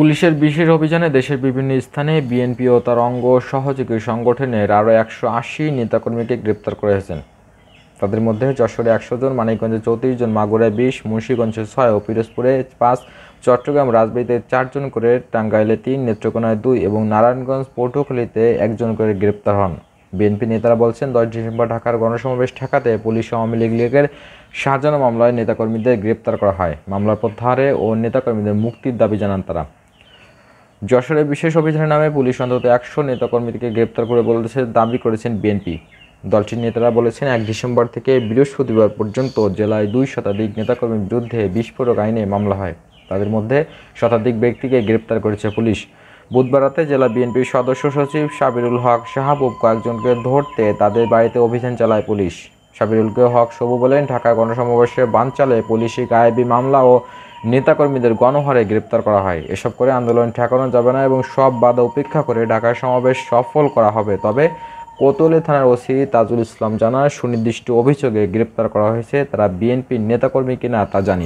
পুলিশের বিশেষ অভিযানে দেশের বিভিন্ন স্থানে বিএনপি ও তার অঙ্গ সহযোগী সংগঠনের আরও একশো আশি নেতাকর্মীকে গ্রেপ্তার করেছেন তাদের মধ্যে যশোরে একশো জন মানিকগঞ্জে চৌত্রিশ জন মাগুরায় বিশ মুন্সীগঞ্জে ছয় ও পিরোজপুরে পাঁচ চট্টগ্রাম রাজবাড়িতে চারজন করে টাঙ্গাইলে তিন নেত্রকোনায় দুই এবং নারায়ণগঞ্জ পটুখলিতে একজন করে গ্রেপ্তার হন বিএনপি নেতারা বলছেন দশ ডিসেম্বর ঢাকার গণসমাবেশ ঠেকাতে পুলিশ আওয়ামী লীগ লীগের সাজানো মামলায় নেতাকর্মীদের গ্রেপ্তার করা হয় মামলার প্রত্যাহারে ও নেতাকর্মীদের মুক্তির দাবি জানান তারা যশোরে বিশেষ অভিযানের নামে পুলিশ অন্তত একশো নেতাকর্মীদেরকে গ্রেপ্তার করে বলেছে দাবি করেছেন বিএনপি দলটির নেতারা বলেছেন এক ডিসেম্বর থেকে বৃহস্পতিবার পর্যন্ত জেলায় দুই শতাধিক নেতাকর্মীর বিরুদ্ধে বিস্ফোরক আইনে মামলা হয় তাদের মধ্যে শতাধিক ব্যক্তিকে গ্রেপ্তার করেছে পুলিশ বুধবার রাতে জেলা বিএনপির সদস্য সচিব সাবিরুল হক শাহাবুব কয়েকজনকে ধরতে তাদের বাড়িতে অভিযান চালায় পুলিশ সাবিরুলকে হক সবু বলেন ঢাকা গণসমাবেশে বানচালে পুলিশি গায়েবী মামলা ও নেতাকর্মীদের গণহারে গ্রেপ্তার করা হয় এসব করে আন্দোলন ঠেকানো যাবে না এবং সব বাধা উপেক্ষা করে ঢাকায় সমাবেশ সফল করা হবে তবে কোতলে থানার ওসি তাজুল ইসলাম জানান সুনির্দিষ্ট অভিযোগে গ্রেপ্তার করা হয়েছে তারা বিএনপির নেতাকর্মী কিনা তা জানি